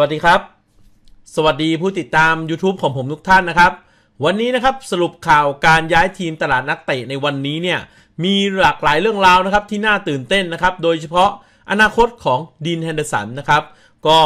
วัสดีครับ สวัสดีผู้ติดตาม YouTube ของผมทุกท่านนะครับ วันนี้นะครับ สรุปข่าวการย้ายทีมตลาดนักเตะในวันนี้เนี่ย มีหลากหลายเรื่องราวนะครับที่น่าตื่นเต้นนะครับ โดยเฉพาะอนาคตของดินแฮนเดอร์สันนะครับ ก็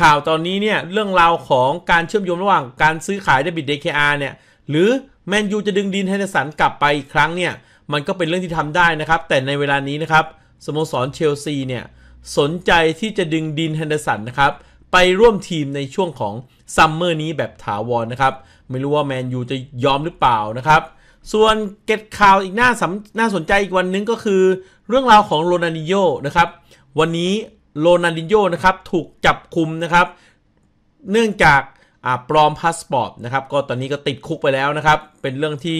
ข่าวตอนนี้เนี่ยเรื่องราวของการเชื่อมโยงระหว่างการซื้อขายเดบิตเดคอาเนี่ย หรือแมนยูจะดึงดินแฮนเดอร์สันกลับไปอีกครั้งเนี่ย มันก็เป็นเรื่องที่ทำได้นะครับ แต่ในเวลานี้นะครับสโมสรเชลซีเนี่ยสนใจที่จะดึงดินแฮนเดอร์สันนะครับไปร่วมทีมในช่วงของซัมเมอร์นี้แบบถาวรนะครับ ไม่รู้ว่าแมนยูจะยอมหรือเปล่านะครับ ส่วนเกตข่าวอีกหน้าสน่าสนใจอีกวันนึงก็คือเรื่องราวของโรนันดิโยนะครับ วันนี้โรนันดิโยนะครับถูกจับคุมนะครับ เนื่องจากปลอมพาสปอร์ตนะครับ ก็ตอนนี้ก็ติดคุกไปแล้วนะครับ เป็นเรื่องที่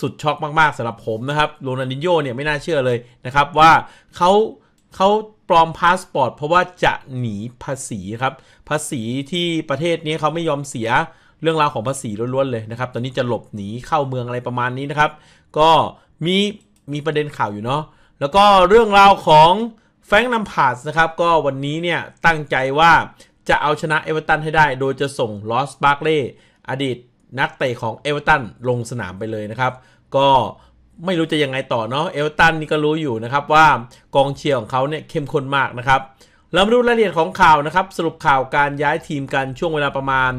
สุดช็อกมากๆสำหรับผมนะครับโรนันดิโยเนี่ยไม่น่าเชื่อเลยนะครับว่าเขาเขาปลอมพาสปอร์ตเพราะว่าจะหนีภาษีครับ ภาษีที่ประเทศนี้เขาไม่ยอมเสียเรื่องราวของภาษีล้วนๆเลยนะครับ ตอนนี้จะหลบหนีเข้าเมืองอะไรประมาณนี้นะครับ ก็มีมีประเด็นข่าวอยู่เนาะแล้วก็เรื่องราวของแฟงนัมพาสนะครับ ก็วันนี้เนี่ยตั้งใจว่าจะเอาชนะเอเวอเรตันให้ได้โดยจะส่งลอสบาร์เล่อดีตนักเตะของเอเวอเรตันลงสนามไปเลยนะครับ ก็ไม่รู้จะยังไงต่อเนาะเอลตันนี่ก็รู้อยู่นะครับว่ากองเชียร์ของเขาเนี่ย เข้มข้นมากนะครับ เรามาดูรายละเอียดของข่าวนะครับ สรุปข่าวการย้ายทีมกัน ช่วงเวลาประมาณ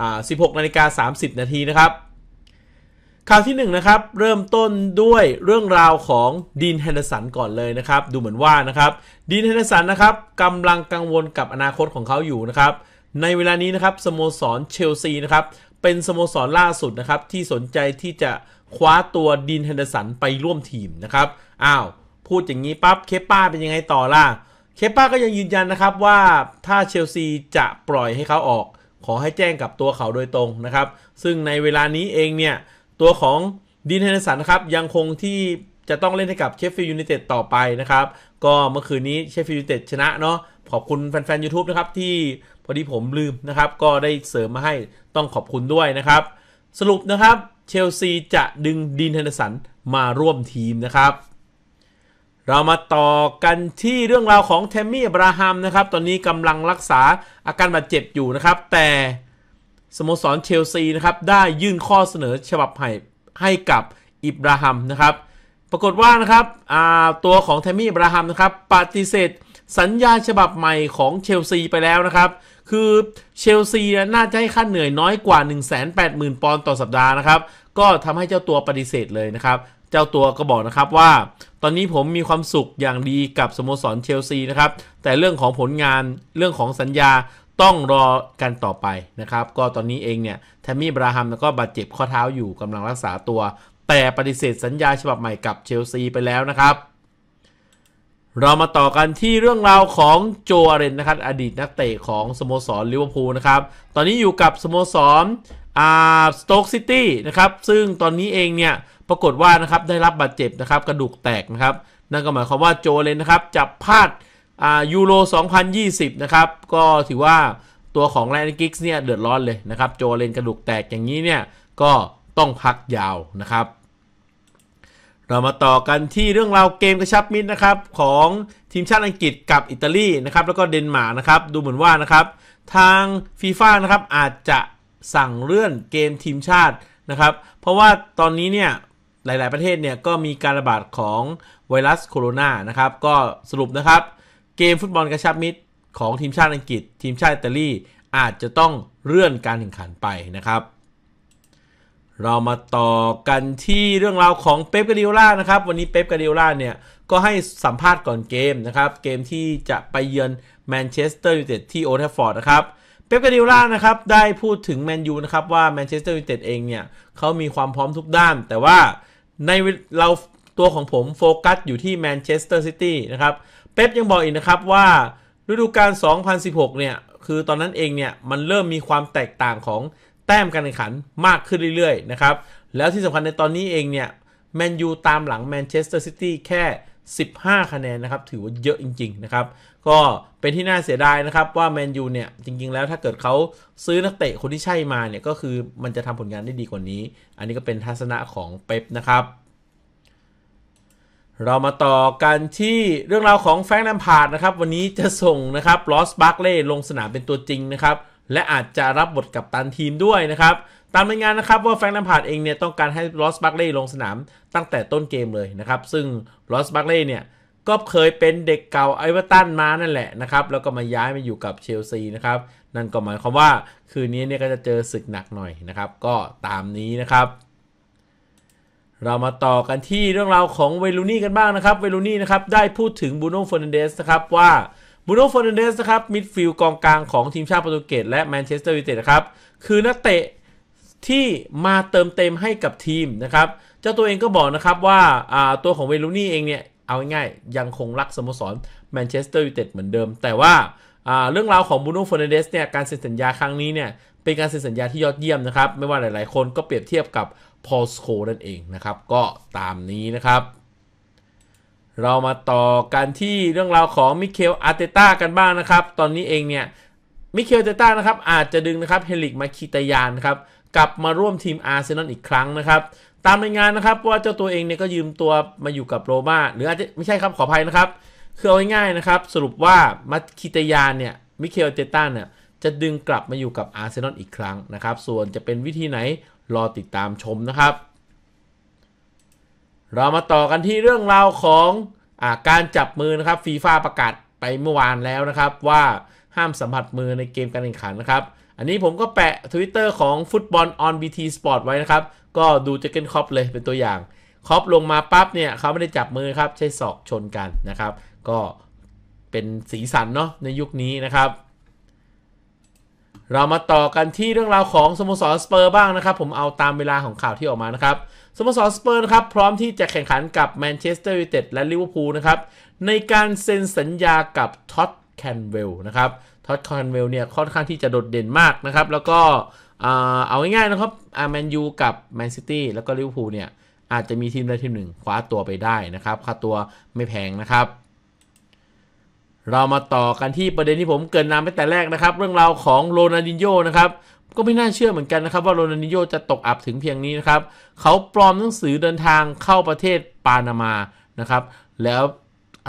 16 นาฬิกา30 นาทีนะครับข่าวที่1นนะครับ เริ่มต้นด้วยเรื่องราวของดีนแฮนเดอร์สันก่อนเลยนะครับ ดูเหมือนว่านะครับดีนแฮนเดอร์สันนะครับกำลังกังวลกับอนาคตของเขาอยู่นะครับในเวลานี้นะครับสโมสรเชลซีนะครับเป็นสโมสรล่าสุดนะครับ ที่สนใจที่จะคว้าตัวดินเฮนเดอร์สันไปร่วมทีมนะครับ อ้าว พูดอย่างนี้ปั๊บ เคป้าเป็นยังไงต่อล่ะ เคป้าก็ยังยืนยันนะครับว่าถ้าเชลซี จะปล่อยให้เขาออก ขอให้แจ้งกับตัวเขาโดยตรงนะครับ ซึ่งในเวลานี้เองเนี่ย ตัวของดินเฮนเดอร์สันนะครับยังคงที่จะต้องเล่นให้กับเชฟฟิลด์ยูไนเต็ดต่อไปนะครับ ก็เมื่อคืนนี้เชฟฟิลด์ยูไนเต็ดชนะเนาะ ขอบคุณแฟนๆ YouTube นะครับที่พอดีผมลืมนะครับ ก็ได้เสริมมาให้ ต้องขอบคุณด้วยนะครับ สรุปนะครับเชลซี จะดึง ดินเทนสันมาร่วมทีมนะครับ เรามาต่อกันที่เรื่องราวของแทมมี่บราฮัมนะครับ ตอนนี้กำลังรักษาอาการ บาดเจ็บ อยู่นะครับ แต่สโมสรเชลซีนะครับได้ยื่นข้อเสนอฉบับใหม่ให้กับอิบราฮัมนะครับ ปรากฏว่านะครับตัวของแทมมี่บราฮัมนะครับปฏิเสธสัญญาฉบับใหม่ของเชลซีไปแล้วนะครับคือเชลซีน่าจะให้ค่าเหนื่อยน้อยกว่า 180,000 ปอนด์ต่อสัปดาห์นะครับ ก็ทำให้เจ้าตัวปฏิเสธเลยนะครับ เจ้าตัวก็บอกนะครับว่า ตอนนี้ผมมีความสุขอย่างดีกับสโมสรเชลซีนะครับ แต่เรื่องของผลงานเรื่องของสัญญาต้องรอกันต่อไปนะครับ ก็ตอนนี้เองเนี่ยแทมมี่ บราฮัมก็บาดเจ็บข้อเท้าอยู่กำลังรักษาตัว แต่ปฏิเสธสัญญาฉบับใหม่กับเชลซีไปแล้วนะครับเรามาต่อกันที่เรื่องราวของโจอาเรนนะครับ อดีตนักเตะของสโมสรลิเวอร์พูลนะครับ ตอนนี้อยู่กับสโมสรอาสโตกซิตี้นะครับซึ่งตอนนี้เองเนี่ยปรากฏว่านะครับได้รับบาดเจ็บนะครับ กระดูกแตกนะครับ นั่นก็หมายความว่าโจเรนนะครับจับพลาดอ่ายูโร2020 นะครับก็ถือว่าตัวของแลนกิกส์เนี่ยเดือดร้อนเลยนะครับโจเรนกระดูกแตกอย่างนี้เนี่ยก็ต้องพักยาวนะครับเรามาต่อกันที่เรื่องราวเกมกระชับมิตรนะครับของทีมชาติอังกฤษกับอิตาลีนะครับแล้วก็เดนมาร์กนะครับ ดูเหมือนว่านะครับทางฟีฟ่านะครับอาจจะสั่งเลื่อนเกมทีมชาตินะครับเพราะว่าตอนนี้เนี่ยหลาย ๆ ประเทศเนี่ยก็มีการระบาดของไวรัสโคโรนานะครับก็สรุปนะครับ เกมฟุตบอลกระชับมิตรของทีมชาติอังกฤษ ทีมชาติอิตาลีอาจจะต้องเลื่อนการแข่งขันไปนะครับเรามาต่อกันที่เรื่องราวของเป๊ปกาเดียล่านะครับวันนี้เป๊ปกาเดียล่าเนี่ยก็ให้สัมภาษณ์ก่อนเกมนะครับ เกมที่จะไปเยือนแมนเชสเตอร์ยูไนเต็ดที่โอเทฟฟอร์ดนะครับเป๊ปกาเดียล่านะครับได้พูดถึงแมนยูนะครับว่าแมนเชสเตอร์ยูไนเต็ดเองเนี่ยเขามีความพร้อมทุกด้าน แต่ว่าในเราตัวของผมโฟกัสอยู่ที่แมนเชสเตอร์ซิตี้นะครับเป๊ปยังบอกอีกนะครับว่า ฤดูกาล2016เนี่ยคือตอนนั้นเองเนี่ยมันเริ่มมีความแตกต่างของแต้มการแข่งขันมากขึ้นเรื่อยๆนะครับ แล้วที่สำคัญในตอนนี้เองเนี่ยแมนยูตามหลังแมนเชสเตอร์ซิตี้แค่ 15 คะแนนนะครับ ถือว่าเยอะจริง ๆ นะครับ ก็เป็นที่น่าเสียดายนะครับว่าแมนยูเนี่ย จริงๆ แล้วถ้าเกิดเขาซื้อนักเตะคนที่ใช่มาเนี่ยก็คือมันจะทำผลงานได้ดีกว่านี้ อันนี้ก็เป็นทัศนะของเป๊ปนะครับ เรามาต่อกันที่เรื่องราวของแฟงนัแมพาดนะครับ วันนี้จะส่งนะครับลอสบัคเล่ลงสนามเป็นตัวจริงนะครับและอาจจะรับบทกับตันทีมด้วยนะครับ ตามรายงานนะครับว่าแฟรงค์ลัมพาร์ดเองเนี่ยต้องการให้ลอสบัคเล่ลงสนาม ตั้งแต่ต้นเกมเลยนะครับ ซึ่งลอสบัคเล่เนี่ยก็เคยเป็นเด็กเก่าไอเวอร์ตันมานั่นแหละนะครับ แล้วก็มาย้ายมาอยู่กับเชลซีนะครับ นั่นก็หมายความว่าคืนนี้เนี่ยก็จะเจอศึกหนักหน่อยนะครับ ก็ตามนี้นะครับ เรามาต่อกันที่เรื่องราวของเวลูนี่กันบ้างนะครับ เวลูนี่นะครับได้พูดถึงบูโน่ฟอนเดสนะครับว่าบูโน่ฟอนนเดสนะครับ มิดฟิลด์กองกลางของทีมชาติโปรตุเกสและแมนเชสเตอร์ยูไนเต็ดนะครับ คือนักเตะที่มาเติมเต็มให้กับทีมนะครับ เจ้าตัวเองก็บอกนะครับว่าตัวของเวลูนี่เองเนี่ย เอาง่ายๆยังคงรักสโมสรแมนเชสเตอร์ยูไนเต็ดเหมือนเดิม แต่ว่าเรื่องราวของบูโน่ฟอนเดสเนี่ย การเซ็นสัญญาครั้งนี้เนี่ย เป็นการเซ็นสัญญาที่ยอดเยี่ยมนะครับไม่ว่าหลาย ๆ คนก็เปรียบเทียบกับพอลสโคนั่นเองนะครับก็ตามนี้นะครับเรามาต่อกันที่เรื่องราวของมิเคลอาร์เตต้ากันบ้างนะครับ ตอนนี้เองเนี่ยมิเคลอาร์เตต้านะครับ อาจจะดึงนะครับเฮลิกมาคิตายานครับกลับมาร่วมทีมอาร์เซนอลอีกครั้งนะครับ ตามรายงานนะครับว่าเจ้าตัวเองเนี่ยก็ยืมตัวมาอยู่กับโรมาหรืออาจจะไม่ใช่ครับขออภัยนะครับคือเอาง่ายๆนะครับ สรุปว่ามาคิตายานเนี่ยมิเคลอาร์เตต้าเนี่ยจะดึงกลับมาอยู่กับอาร์เซนอลอีกครั้งนะครับส่วนจะเป็นวิธีไหนรอติดตามชมนะครับเรามาต่อกันที่เรื่องราวของอการจับมือนะครับฟีฟ่าประกาศไปเมื่อวานแล้วนะครับ ว่าห้ามสัมผัสมือในเกมการแข่งขันนะครับ อันนี้ผมก็แปะ Twitter ของฟุตบอลออนบีทีสปอร์ตไว้นะครับ ก็ดูเจเกนคอปเลยเป็นตัวอย่างคอปลงมาปั๊บเนี่ยเขาไม่ได้จับมือครับใช้ศอกชนกันนะครับ ก็เป็นสีสันเนาะในยุคนี้นะครับเรามาต่อกันที่เรื่องราวของสโมสรสเปอร์บ้างนะครับ ผมเอาตามเวลาของข่าวที่ออกมานะครับสโมสรสเปอร์ นะครับ พร้อมที่จะแข่งขันกับแมนเชสเตอร์ยูไนเต็ดและลิเวอร์พูลนะครับ ในการเซ็นสัญญากับท็อตแคนเวลนะครับท็อตแคนเวลเนี่ยค่อนข้างที่จะโดดเด่นมากนะครับ แล้วก็เอาง่ายๆนะครับแมนยูกับแมนซิตี้แล้วก็ลิเวอร์พูลเนี่ยอาจจะมีทีมใดทีมหนึ่งคว้าตัวไปได้นะครับ ค่าตัวไม่แพงนะครับเรามาต่อกันที่ประเด็นที่ผมเกินนำไปแต่แรกนะครับ เรื่องราวของโรนัลดินโยนะครับ ก็ไม่น่าเชื่อเหมือนกันนะครับว่าโรนัลดินโยจะตกอับถึงเพียงนี้นะครับเขาปลอมหนังสือเดินทางเข้าประเทศปานามานะครับ แล้ว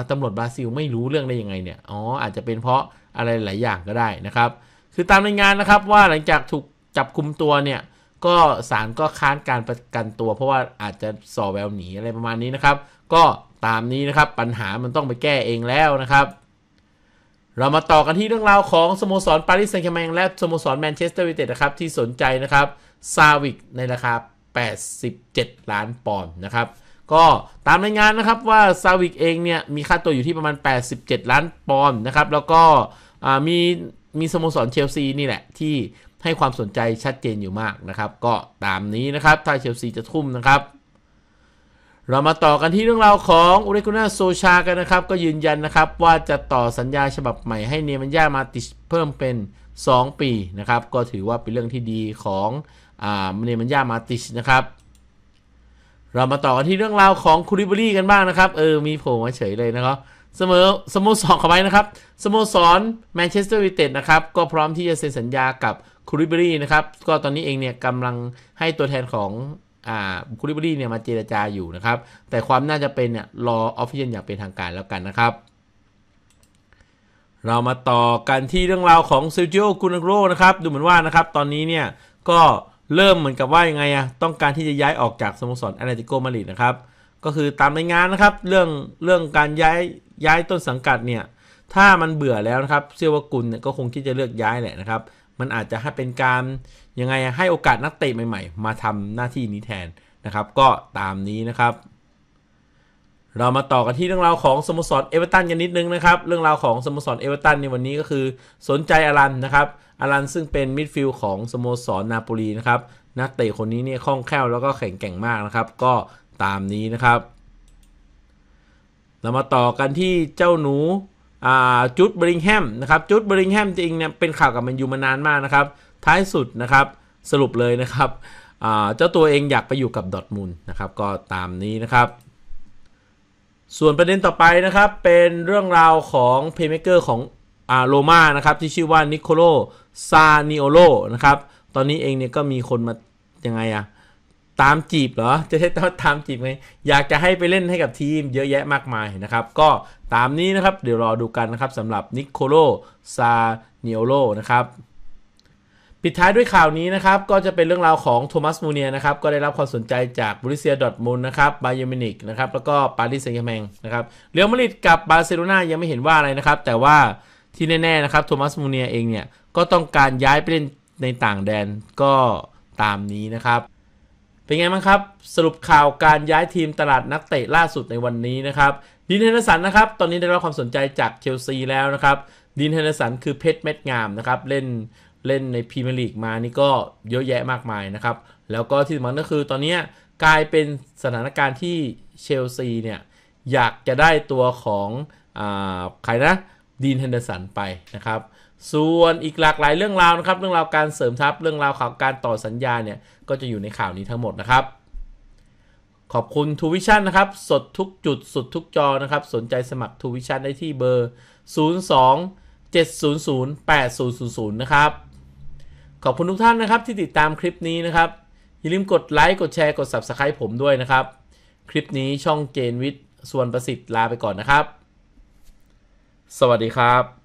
ตำรวจบราซิล ไม่รู้เรื่องได้ยังไงเนี่ยอ๋ออาจจะเป็นเพราะอะไรหลายอย่างก็ได้นะครับ คือตามรายงานนะครับ ว่าหลังจากถูกจับคุมตัวเนี่ย ก็ศาลก็ค้านการประกันตัว เพราะว่าอาจจะส่อแววหนีอะไรประมาณนี้นะครับ ก็ตามนี้นะครับปัญหามันต้องไปแก้เองแล้วนะครับเรามาต่อกันที่เรื่องราวของสโมสรปารีสแซงต์แชร์แมงและสโมสรแมนเชสเตอร์ยูไนเต็ดนะครับที่สนใจนะครับซาวิก ในราคา87 ล้านปอนด์นะครับ ก็ตามรายงานนะครับว่าซาวิกเองเนี่ยมีค่าตัวอยู่ที่ประมาณ87 ล้านปอนด์นะครับแล้วก็มีมีสโมสรเชลซีนี่แหละที่ให้ความสนใจชัดเจนอยู่มากนะครับก็ตามนี้นะครับถ้าเชลซีจะทุ่มนะครับเรามาต่อกันที่เรื่องราวของอุริกุน่าโซชา กันนะครับ ก็ยืนยันนะครับว่าจะต่อสัญญาฉบับใหม่ให้เนมันยามาติช เพิ่มเป็น 2 ปีนะครับ ก็ถือว่าเป็นเรื่องที่ดีของอเนมันยามาติชนะครับ เรามาต่อกันที่เรื่องราวของคูริบรีกันบ้างนะครับ เออ มีโผล่มาเฉยเลยนะครับเสมอสโมสรขอไปนะครับสโมสรแมนเชสเตอร์วิเต็ดนะครับ ก็พร้อมที่จะเซ็นสัญญากับคูริบรีนะครับก็ตอนนี้เองเนี่ยกำลังให้ตัวแทนของคูริบรีเนี่ยมาเจรจาอยู่นะครับ แต่ความน่าจะเป็นเนี่ยรอออฟฟิเชียลอย่างเป็นทางการแล้วกันนะครับ เรามาต่อกันที่เรื่องราวของซิลจิโอกุนโรนะครับ ดูเหมือนว่านะครับ ตอนนี้เนี่ยก็เริ่มเหมือนกับว่ายังไงอะต้องการที่จะย้ายออกจากสโมสรแอตเลติโกมาดริดนะครับ ก็คือตามรายงานนะครับเรื่องเรื่องการย้ายย้ายต้นสังกัดเนี่ย ถ้ามันเบื่อแล้วนะครับเซียวกุลเนี่ยก็คงที่จะเลือกย้ายแหละนะครับมันอาจจะให้เป็นการยังไงให้โอกาสนักเตะใหม่ๆ มาทำหน้าที่นี้แทนนะครับ ก็ตามนี้นะครับ เรามาต่อกันที่เรื่องราวของสโมสรเอเวอเรตันกันนิดนึงนะครับเรื่องราวของสโมสรเอเวอเรตันในวันนี้ก็คือสนใจอลรันนะครับอลรันซึ่งเป็นมิดฟิลด์ของสโมสรนาโปลีนะครับ นักเตะคนนี้เนี่ยคล่องแคล่วแล้วก็แข็งแกร่งมากนะครับ ก็ตามนี้นะครับ เรามาต่อกันที่เจ้าหนูจูดบริงแฮมนะครับจูดบริงแฮมจริงเนี่ยเป็นข่าวกับมันอยู่มานานมากนะครับ ท้ายสุดนะครับ สรุปเลยนะครับเจ้าตัวเองอยากไปอยู่กับดอทมูลนะครับก็ตามนี้นะครับ ส่วนประเด็นต่อไปนะครับ เป็นเรื่องราวของเพย์เมเกอร์ของอาโรมานะครับที่ชื่อว่านิโคโลซานิโอโลนะครับตอนนี้เองเนี่ยก็มีคนมายังไงอะตามจีบเหรอจะใช้ตามจีบไหมอยากจะให้ไปเล่นให้กับทีมเยอะแยะมากมายนะครับก็ตามนี้นะครับเดี๋ยวรอดูกันนะครับสำหรับนิโคโลซาเนโอลนะครับ ปิดท้ายด้วยข่าวนี้นะครับ ก็จะเป็นเรื่องราวของโทมัสมูเนียนะครับ ก็ได้รับความสนใจจากบริเซียดอทมูลนะครับบาเยมินิกนะครับ แล้วก็ปารีสแซงต์แมงนะครับเรอัลมาดริดกับบาร์เซโลนายังไม่เห็นว่าอะไรนะครับ แต่ว่าที่แน่ ๆ นะครับโทมัสมูเนียเองเนี่ย ก็ต้องการย้ายไปเล่นในต่างแดนก็ตามนี้นะครับเป็นไงบ้างครับสรุปข่าวการย้ายทีมตลาดนักเตะล่าสุดในวันนี้นะครับดีนเฮนเดอร์สันนะครับตอนนี้ได้รับความสนใจจากเชลซีแล้วนะครับดีนเฮนเดอร์สันคือเพชรเม็ดงามนะครับเล่นเล่นในพรีเมียร์ลีกมานี่ก็เยอะแยะมากมายนะครับแล้วก็ที่สำคัญก็คือตอนนี้กลายเป็นสถานการณ์ที่เชลซีเนี่ยอยากจะได้ตัวของอใครนะดีนเฮนเดอร์สันไปนะครับส่วนอีกหลากหลายเรื่องราวนะครับ เรื่องราวการเสริมทัพเรื่องราวข่าวการต่อสัญญาเนี่ยก็จะอยู่ในข่าวนี้ทั้งหมดนะครับ ขอบคุณทูวิชั่นนะครับ สดทุกจุดสดทุกจอนะครับสนใจสมัครทูวิชั่นได้ที่เบอร์ 02 700 8000 นะครับ ขอบคุณทุกท่านนะครับที่ติดตามคลิปนี้นะครับ อย่าลืมกดไลค์กดแชร์กด Subscribe ผมด้วยนะครับ คลิปนี้ช่องเจนวิทย์ส่วนประสิทธิ์ลาไปก่อนนะครับ สวัสดีครับ